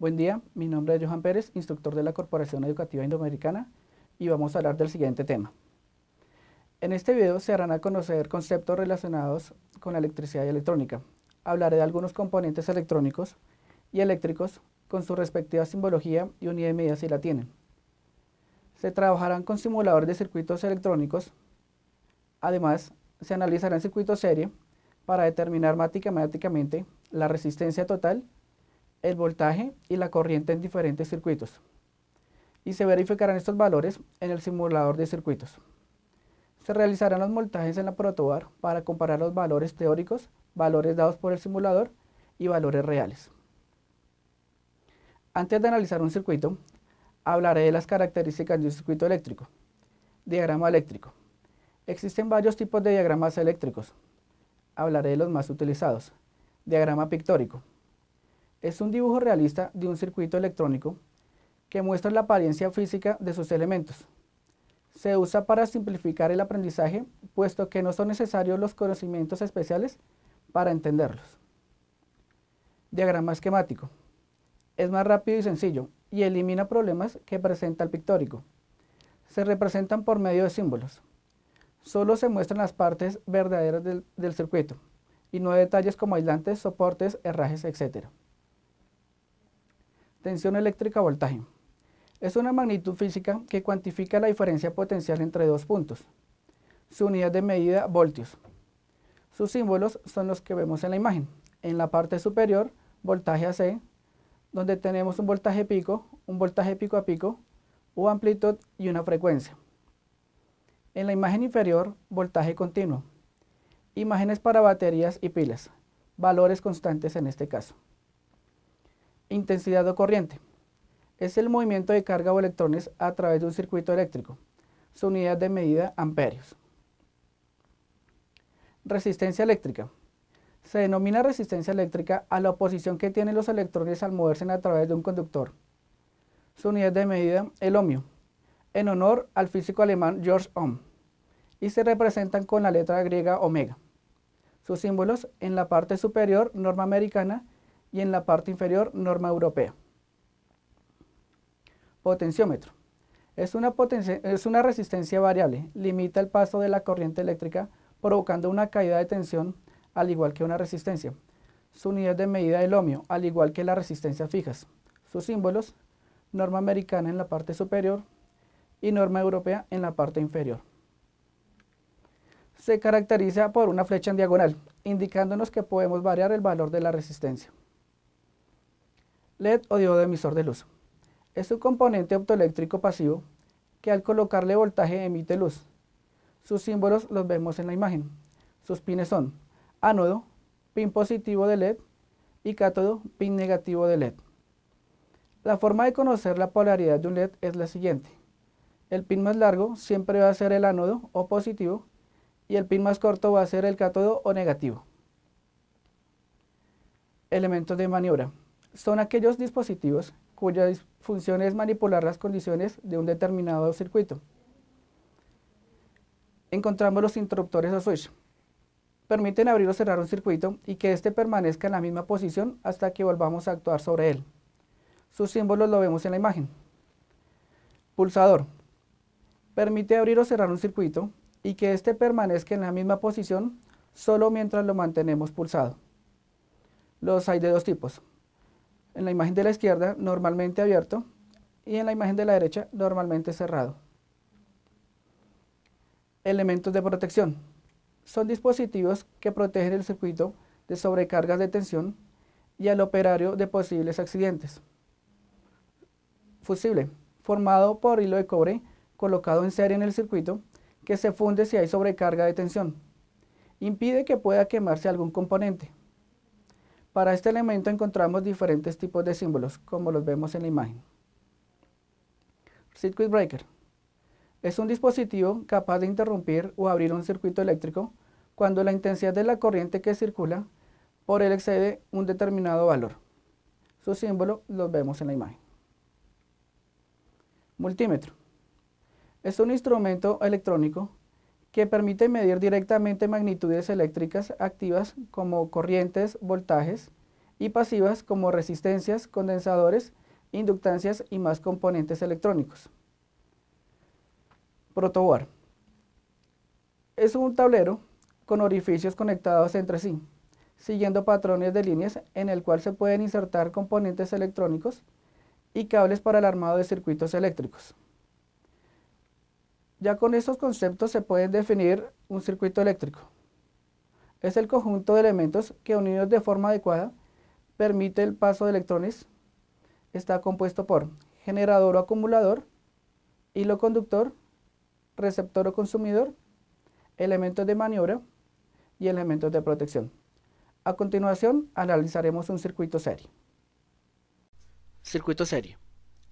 Buen día, mi nombre es Johan Pérez, instructor de la Corporación Educativa Indoamericana y vamos a hablar del siguiente tema. En este video se harán a conocer conceptos relacionados con la electricidad y electrónica. Hablaré de algunos componentes electrónicos y eléctricos con su respectiva simbología y unidad de medida si la tienen. Se trabajarán con simuladores de circuitos electrónicos. Además, se analizarán circuitos serie para determinar matemáticamente la resistencia total el voltaje y la corriente en diferentes circuitos. Y se verificarán estos valores en el simulador de circuitos. Se realizarán los voltajes en la protobar para comparar los valores teóricos, valores dados por el simulador y valores reales. Antes de analizar un circuito, hablaré de las características de un circuito eléctrico. Diagrama eléctrico. Existen varios tipos de diagramas eléctricos. Hablaré de los más utilizados. Diagrama pictórico. Es un dibujo realista de un circuito electrónico que muestra la apariencia física de sus elementos. Se usa para simplificar el aprendizaje, puesto que no son necesarios los conocimientos especiales para entenderlos. Diagrama esquemático. Es más rápido y sencillo y elimina problemas que presenta el pictórico. Se representan por medio de símbolos. Solo se muestran las partes verdaderas del, circuito y no detalles como aislantes, soportes, herrajes, etc. Tensión eléctrica voltaje. Es una magnitud física que cuantifica la diferencia potencial entre dos puntos. Su unidad de medida, voltios. Sus símbolos son los que vemos en la imagen. En la parte superior, voltaje AC, donde tenemos un voltaje pico, un voltaje pico a pico, u amplitud y una frecuencia. En la imagen inferior, voltaje continuo. Imágenes para baterías y pilas, valores constantes en este caso. Intensidad o corriente. Es el movimiento de carga o electrones a través de un circuito eléctrico. Su unidad de medida, amperios. Resistencia eléctrica. Se denomina resistencia eléctrica a la oposición que tienen los electrones al moverse a través de un conductor. Su unidad de medida, el ohmio, en honor al físico alemán George Ohm, y se representan con la letra griega omega. Sus símbolos en la parte superior norma americana y en la parte inferior norma europea. Potenciómetro. Es una, es una resistencia variable, limita el paso de la corriente eléctrica provocando una caída de tensión al igual que una resistencia. Su unidad de medida el ohmio, al igual que las resistencias fijas. Sus símbolos, norma americana en la parte superior y norma europea en la parte inferior. Se caracteriza por una flecha en diagonal, indicándonos que podemos variar el valor de la resistencia. LED o diodo emisor de luz. Es un componente optoeléctrico pasivo que al colocarle voltaje emite luz. Sus símbolos los vemos en la imagen. Sus pines son ánodo, pin positivo de LED y cátodo, pin negativo de LED. La forma de conocer la polaridad de un LED es la siguiente. El pin más largo siempre va a ser el ánodo o positivo y el pin más corto va a ser el cátodo o negativo. Elementos de maniobra son aquellos dispositivos cuya función es manipular las condiciones de un determinado circuito. Encontramos los interruptores o switch. Permiten abrir o cerrar un circuito y que éste permanezca en la misma posición hasta que volvamos a actuar sobre él. Sus símbolos lo vemos en la imagen. Pulsador. Permite abrir o cerrar un circuito y que éste permanezca en la misma posición solo mientras lo mantenemos pulsado. Los hay de dos tipos, en la imagen de la izquierda normalmente abierto y en la imagen de la derecha normalmente cerrado. Elementos de protección. Son dispositivos que protegen el circuito de sobrecargas de tensión y al operario de posibles accidentes. Fusible, formado por hilo de cobre colocado en serie en el circuito que se funde si hay sobrecarga de tensión. Impide que pueda quemarse algún componente. Para este elemento encontramos diferentes tipos de símbolos, como los vemos en la imagen. Circuit Breaker. Es un dispositivo capaz de interrumpir o abrir un circuito eléctrico cuando la intensidad de la corriente que circula por él excede un determinado valor. Su símbolo lo vemos en la imagen. Multímetro. Es un instrumento electrónico que permite medir directamente magnitudes eléctricas activas como corrientes, voltajes y pasivas como resistencias, condensadores, inductancias y más componentes electrónicos. Protoboard. Es un tablero con orificios conectados entre sí, siguiendo patrones de líneas en el cual se pueden insertar componentes electrónicos y cables para el armado de circuitos eléctricos. Ya con estos conceptos se puede definir un circuito eléctrico. Es el conjunto de elementos que unidos de forma adecuada permite el paso de electrones. Está compuesto por generador o acumulador, hilo conductor, receptor o consumidor, elementos de maniobra y elementos de protección. A continuación analizaremos un circuito serie. Circuito serie.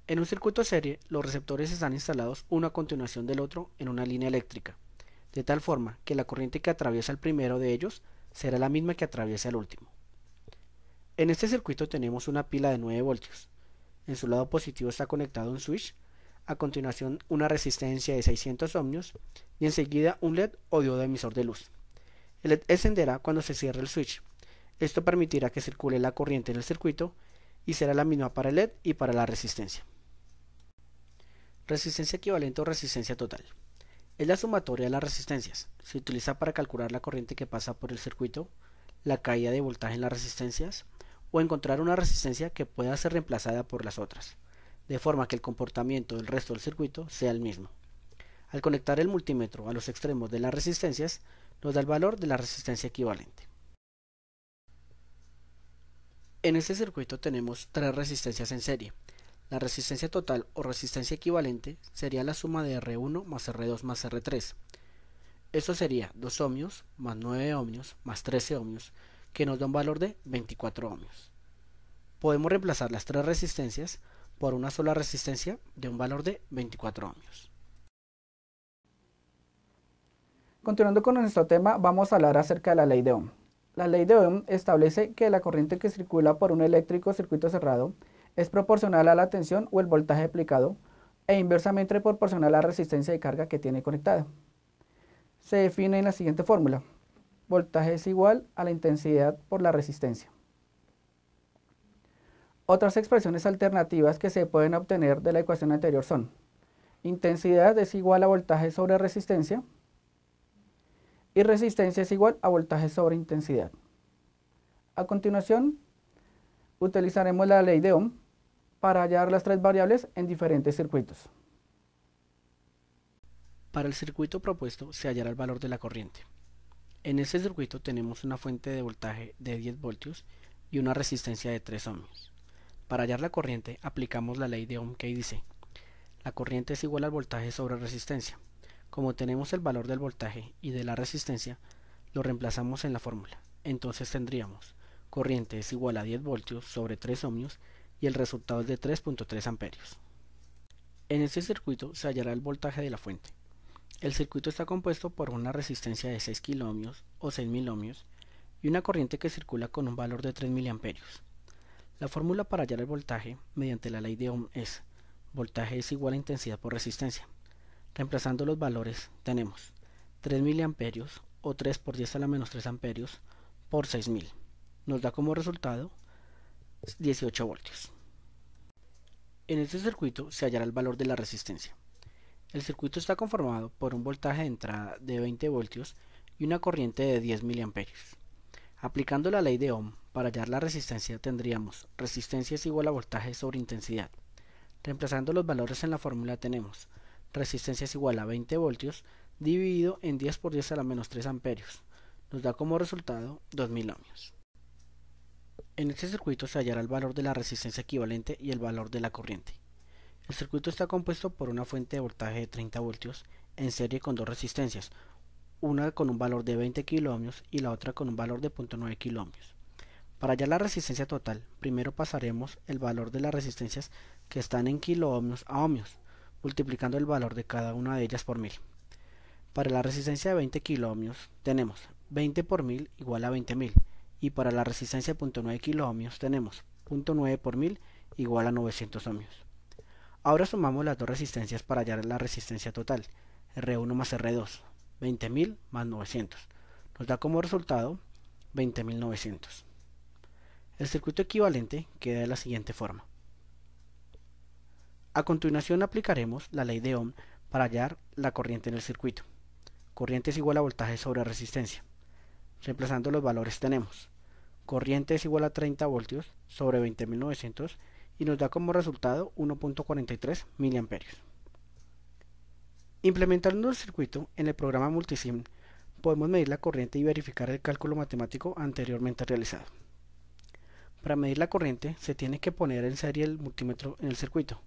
En un circuito serie, los receptores están instalados uno a continuación del otro en una línea eléctrica, de tal forma que la corriente que atraviesa el primero de ellos será la misma que atraviesa el último. En este circuito tenemos una pila de 9 voltios. En su lado positivo está conectado un switch, a continuación una resistencia de 600 ohmios y enseguida un LED o diodo emisor de luz. El LED encenderá cuando se cierre el switch. Esto permitirá que circule la corriente en el circuito y será la misma para el LED y para la resistencia. Resistencia equivalente o resistencia total. Es la sumatoria de las resistencias. Se utiliza para calcular la corriente que pasa por el circuito, la caída de voltaje en las resistencias o encontrar una resistencia que pueda ser reemplazada por las otras, de forma que el comportamiento del resto del circuito sea el mismo. Al conectar el multímetro a los extremos de las resistencias, nos da el valor de la resistencia equivalente. En este circuito tenemos tres resistencias en serie, la resistencia total o resistencia equivalente sería la suma de R1 más R2 más R3. Eso sería 2 ohmios más 9 ohmios más 13 ohmios, que nos da un valor de 24 ohmios. Podemos reemplazar las tres resistencias por una sola resistencia de un valor de 24 ohmios. Continuando con nuestro tema, vamos a hablar acerca de la ley de Ohm. La ley de Ohm establece que la corriente que circula por un eléctrico circuito cerrado es proporcional a la tensión o el voltaje aplicado e inversamente proporcional a la resistencia de carga que tiene conectada. Se define en la siguiente fórmula. Voltaje es igual a la intensidad por la resistencia. Otras expresiones alternativas que se pueden obtener de la ecuación anterior son intensidad es igual a voltaje sobre resistencia y resistencia es igual a voltaje sobre intensidad. A continuación, utilizaremos la ley de Ohm para hallar las tres variables en diferentes circuitos. Para el circuito propuesto se hallará el valor de la corriente. En este circuito tenemos una fuente de voltaje de 10 voltios y una resistencia de 3 ohmios. Para hallar la corriente aplicamos la ley de Ohm que dice la corriente es igual al voltaje sobre resistencia. Como tenemos el valor del voltaje y de la resistencia, lo reemplazamos en la fórmula. Entonces tendríamos corriente es igual a 10 voltios sobre 3 ohmios y el resultado es de 3.3 amperios. En este circuito se hallará el voltaje de la fuente. El circuito está compuesto por una resistencia de 6 kilo o 6000 ohmios y una corriente que circula con un valor de 3 miliamperios. La fórmula para hallar el voltaje mediante la ley de Ohm es voltaje es igual a intensidad por resistencia. Reemplazando los valores tenemos 3 miliamperios o 3 por 10 a la menos 3 amperios por 6000. Nos da como resultado 18 voltios. En este circuito se hallará el valor de la resistencia. El circuito está conformado por un voltaje de entrada de 20 voltios y una corriente de 10 mA. Aplicando la ley de Ohm para hallar la resistencia tendríamos resistencia es igual a voltaje sobre intensidad. Reemplazando los valores en la fórmula tenemos resistencia es igual a 20 voltios dividido en 10 por 10 a la menos 3 amperios. Nos da como resultado 2000 ohmios. En este circuito se hallará el valor de la resistencia equivalente y el valor de la corriente. El circuito está compuesto por una fuente de voltaje de 30 voltios en serie con dos resistencias, una con un valor de 20 kiloohmios y la otra con un valor de 0.9 kiloohmios Para hallar la resistencia total, primero pasaremos el valor de las resistencias que están en kiloohmios a ohmios, multiplicando el valor de cada una de ellas por 1000. Para la resistencia de 20 kiloohmios tenemos 20 por 1000 igual a 20.000 y para la resistencia de 0.9 kiloohmios tenemos 0.9 por 1000 igual a 900 ohmios. Ahora sumamos las dos resistencias para hallar la resistencia total, R1 más R2, 20.000 más 900. Nos da como resultado 20.900. El circuito equivalente queda de la siguiente forma. A continuación aplicaremos la ley de Ohm para hallar la corriente en el circuito. Corriente es igual a voltaje sobre resistencia. Reemplazando los valores tenemos corriente es igual a 30 voltios sobre 20.900 y nos da como resultado 1.43 miliamperios. Implementando el circuito en el programa Multisim podemos medir la corriente y verificar el cálculo matemático anteriormente realizado. Para medir la corriente se tiene que poner en serie el multímetro en el circuito,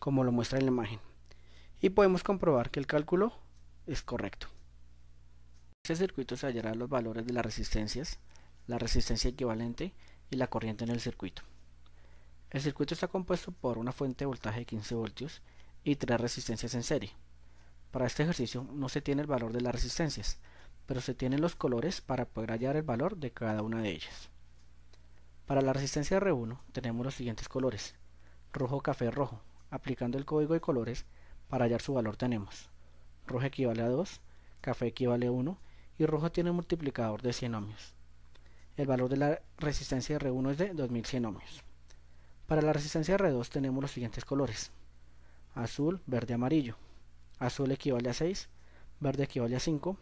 como lo muestra en la imagen, y podemos comprobar que el cálculo es correcto este circuito se hallarán los valores de las resistencias, la resistencia equivalente y la corriente en el circuito. El circuito está compuesto por una fuente de voltaje de 15 voltios y tres resistencias en serie. Para este ejercicio no se tiene el valor de las resistencias, pero se tienen los colores para poder hallar el valor de cada una de ellas. Para la resistencia R1 tenemos los siguientes colores, rojo, café, rojo. Aplicando el código de colores para hallar su valor tenemos rojo equivale a 2, café equivale a 1 y rojo tiene un multiplicador de 100 ohmios. El valor de la resistencia R1 es de 2100 ohmios. Para la resistencia R2 tenemos los siguientes colores. Azul, verde, amarillo. Azul equivale a 6, verde equivale a 5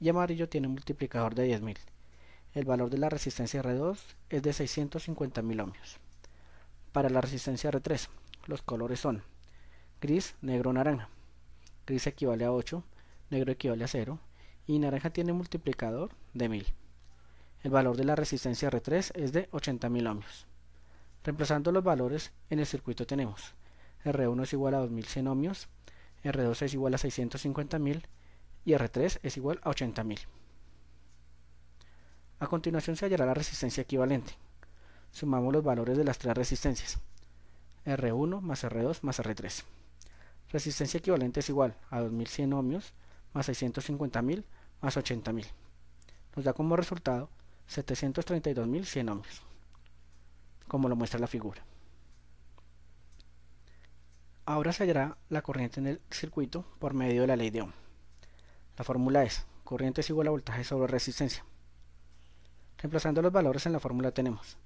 y amarillo tiene un multiplicador de 10.000. El valor de la resistencia R2 es de 650.000 ohmios. Para la resistencia R3, los colores son gris, negro, naranja. Gris equivale a 8, negro equivale a 0, y naranja tiene multiplicador de 1000. El valor de la resistencia R3 es de 80.000 ohmios. Reemplazando los valores en el circuito tenemos R1 es igual a 2100 ohmios, R2 es igual a 650.000 y R3 es igual a 80.000. A continuación se hallará la resistencia equivalente. Sumamos los valores de las tres resistencias. R1 más R2 más R3. Resistencia equivalente es igual a 2100 ohmios más 650.000 más 80.000. Nos da como resultado 732.100 ohmios, como lo muestra la figura. Ahora se hallará la corriente en el circuito por medio de la ley de Ohm. La fórmula es corriente es igual a voltaje sobre resistencia. Reemplazando los valores en la fórmula tenemos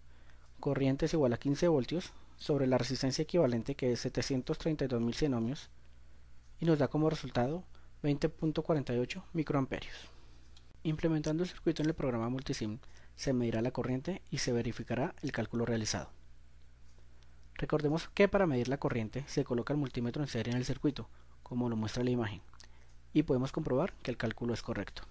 corriente es igual a 15 voltios sobre la resistencia equivalente que es 732.100 ohmios y nos da como resultado 20.48 microamperios. Implementando el circuito en el programa Multisim, se medirá la corriente y se verificará el cálculo realizado. Recordemos que para medir la corriente se coloca el multímetro en serie en el circuito, como lo muestra la imagen, y podemos comprobar que el cálculo es correcto.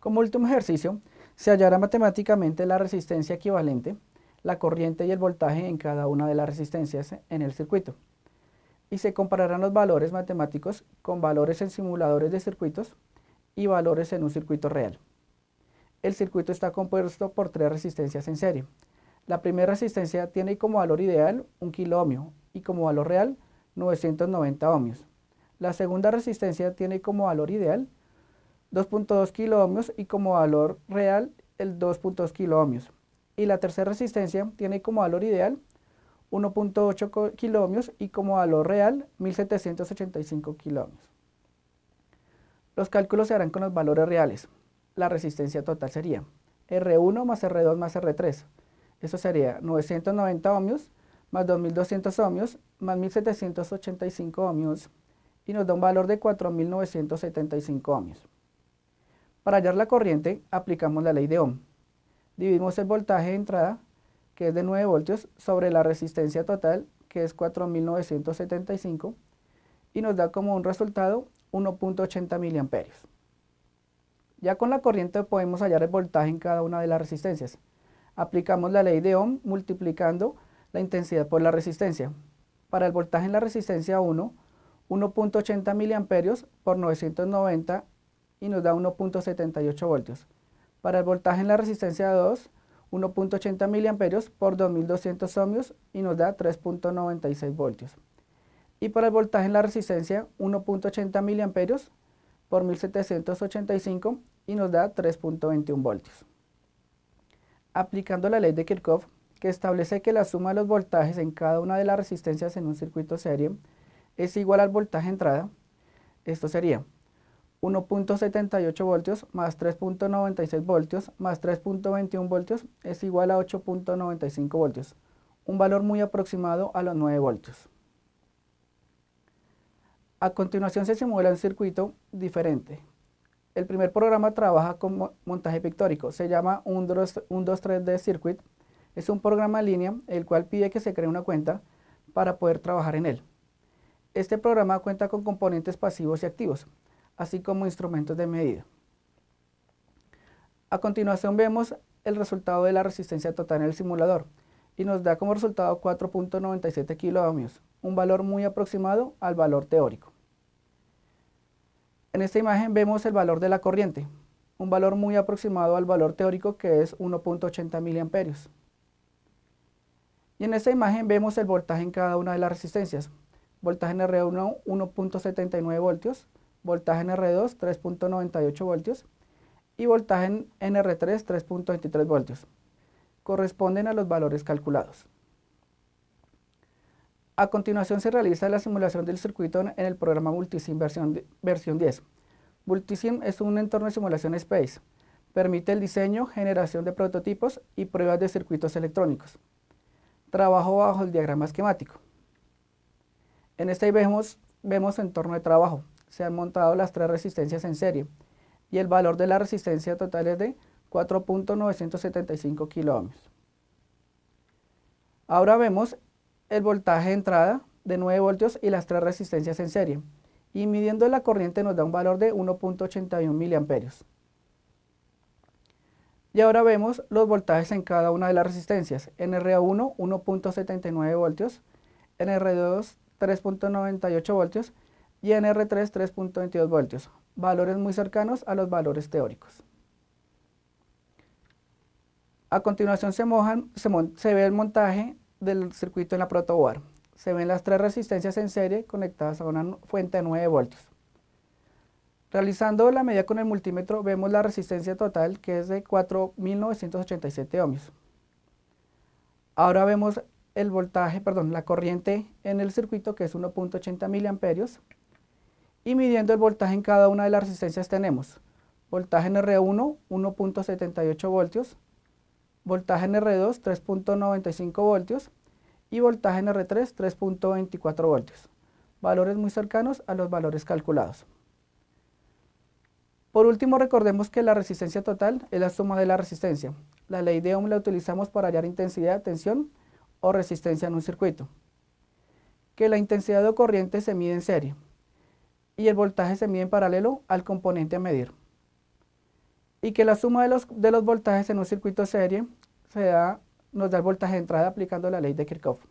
Como último ejercicio, se hallará matemáticamente la resistencia equivalente, la corriente y el voltaje en cada una de las resistencias en el circuito y se compararán los valores matemáticos con valores en simuladores de circuitos y valores en un circuito real. El circuito está compuesto por tres resistencias en serie. La primera resistencia tiene como valor ideal 1 ohmio y como valor real 990 ohmios. La segunda resistencia tiene como valor ideal 2.2 ohmios y como valor real el 2.2 ohmios. Y la tercera resistencia tiene como valor ideal 1.8 kilómetros y como valor real 1.785 kilómetros. Los cálculos se harán con los valores reales. La resistencia total sería R1 más R2 más R3. Eso sería 990 ohmios más 2200 ohmios más 1785 ohmios y nos da un valor de 4975 ohmios. Para hallar la corriente aplicamos la ley de Ohm. Dividimos el voltaje de entrada que es de 9 voltios, sobre la resistencia total, que es 4975, y nos da como un resultado 1.80 miliamperios. Ya con la corriente podemos hallar el voltaje en cada una de las resistencias. Aplicamos la ley de Ohm multiplicando la intensidad por la resistencia. Para el voltaje en la resistencia 1, 1.80 miliamperios por 990 y nos da 1.78 voltios. Para el voltaje en la resistencia 2, 1.80 miliamperios por 2200 ohmios y nos da 3.96 voltios. Y para el voltaje en la resistencia 1.80 miliamperios por 1785 y nos da 3.21 voltios. Aplicando la ley de Kirchhoff, que establece que la suma de los voltajes en cada una de las resistencias en un circuito serie es igual al voltaje entrada, esto sería 1.78 voltios más 3.96 voltios más 3.21 voltios es igual a 8.95 voltios, un valor muy aproximado a los 9 voltios. A continuación se simula un circuito diferente. El primer programa trabaja con montaje pictórico, se llama 123D Circuit. Es un programa en línea el cual pide que se cree una cuenta para poder trabajar en él. Este programa cuenta con componentes pasivos y activos así como instrumentos de medida. A continuación vemos el resultado de la resistencia total en el simulador y nos da como resultado 4.97 kiloohmios, un valor muy aproximado al valor teórico. En esta imagen vemos el valor de la corriente, un valor muy aproximado al valor teórico que es 1.80 mA. Y en esta imagen vemos el voltaje en cada una de las resistencias. Voltaje en R1 1.79 voltios, voltaje en R2 3.98 voltios y voltaje en R3 3.23 voltios. Corresponden a los valores calculados. A continuación se realiza la simulación del circuito en el programa Multisim versión, 10. Multisim es un entorno de simulación Space. Permite el diseño, generación de prototipos y pruebas de circuitos electrónicos. Trabajo bajo el diagrama esquemático. En este vemos, vemos entorno de trabajo se han montado las tres resistencias en serie y el valor de la resistencia total es de 4.975 kiloohmios. Ahora vemos el voltaje de entrada de 9 voltios y las tres resistencias en serie y midiendo la corriente nos da un valor de 1.81 mA. Y ahora vemos los voltajes en cada una de las resistencias. En R1 1.79 voltios, en R2 3.98 voltios y en R3 3.22 voltios, valores muy cercanos a los valores teóricos. A continuación se, mojan, se, ve el montaje del circuito en la protoboard. Se ven las tres resistencias en serie conectadas a una fuente de 9 voltios. Realizando la medida con el multímetro vemos la resistencia total que es de 4.987 ohmios. Ahora vemos el voltaje, perdón, la corriente en el circuito que es 1.80 miliamperios y midiendo el voltaje en cada una de las resistencias tenemos voltaje en R1 1.78 voltios, voltaje en R2 3.95 voltios y voltaje en R3 3.24 voltios, valores muy cercanos a los valores calculados. Por último, recordemos que la resistencia total es la suma de la resistencia. La ley de Ohm la utilizamos para hallar intensidad, de tensión o resistencia en un circuito. Que la intensidad de corriente se mide en serie y el voltaje se mide en paralelo al componente a medir. Y que la suma de los, voltajes en un circuito serie nos da el voltaje de entrada aplicando la ley de Kirchhoff.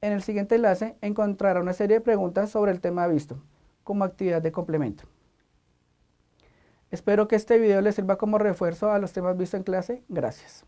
En el siguiente enlace encontrará una serie de preguntas sobre el tema visto, como actividad de complemento. Espero que este video les sirva como refuerzo a los temas vistos en clase. Gracias.